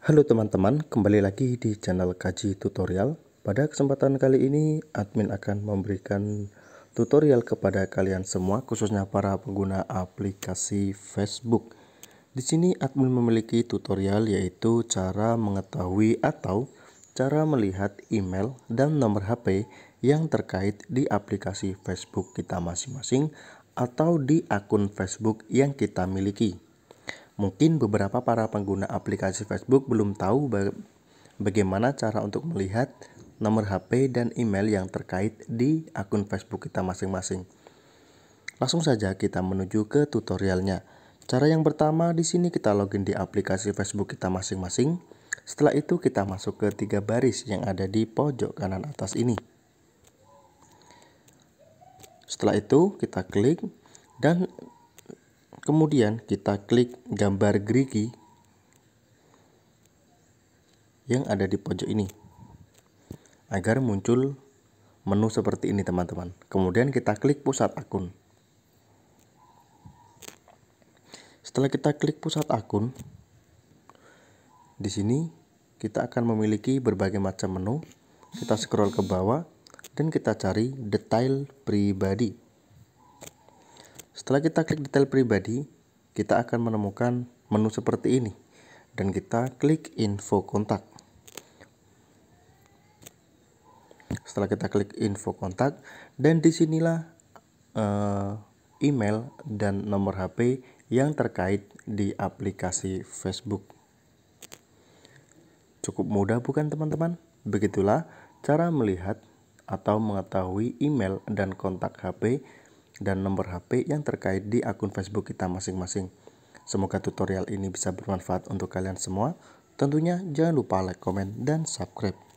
Halo teman-teman, kembali lagi di channel Kaji Tutorial. Pada kesempatan kali ini, admin akan memberikan tutorial kepada kalian semua, khususnya para pengguna aplikasi Facebook. Di sini admin memiliki tutorial yaitu cara mengetahui atau cara melihat email dan nomor HP yang terkait di aplikasi Facebook kita masing-masing atau di akun Facebook yang kita miliki. Mungkin beberapa para pengguna aplikasi Facebook belum tahu bagaimana cara untuk melihat nomor HP dan email yang terkait di akun Facebook kita masing-masing. Langsung saja kita menuju ke tutorialnya. Cara yang pertama di sini kita login di aplikasi Facebook kita masing-masing. Setelah itu kita masuk ke tiga baris yang ada di pojok kanan atas ini. Setelah itu kita klik dan Kemudian kita klik gambar gerigi yang ada di pojok ini agar muncul menu seperti ini teman-teman. Kemudian kita klik pusat akun. Setelah kita klik pusat akun, di sini kita akan memiliki berbagai macam menu. Kita scroll ke bawah dan kita cari detail pribadi. Setelah kita klik detail pribadi, kita akan menemukan menu seperti ini dan kita klik info kontak. Setelah kita klik info kontak dan disinilah uh, email dan nomor HP yang terkait di aplikasi Facebook. Cukup mudah bukan teman-teman? Begitulah cara melihat atau mengetahui email dan kontak HP dan nomor HP yang terkait di akun Facebook kita masing-masing. Semoga tutorial ini bisa bermanfaat untuk kalian semua. Tentunya jangan lupa like, komen, dan subscribe.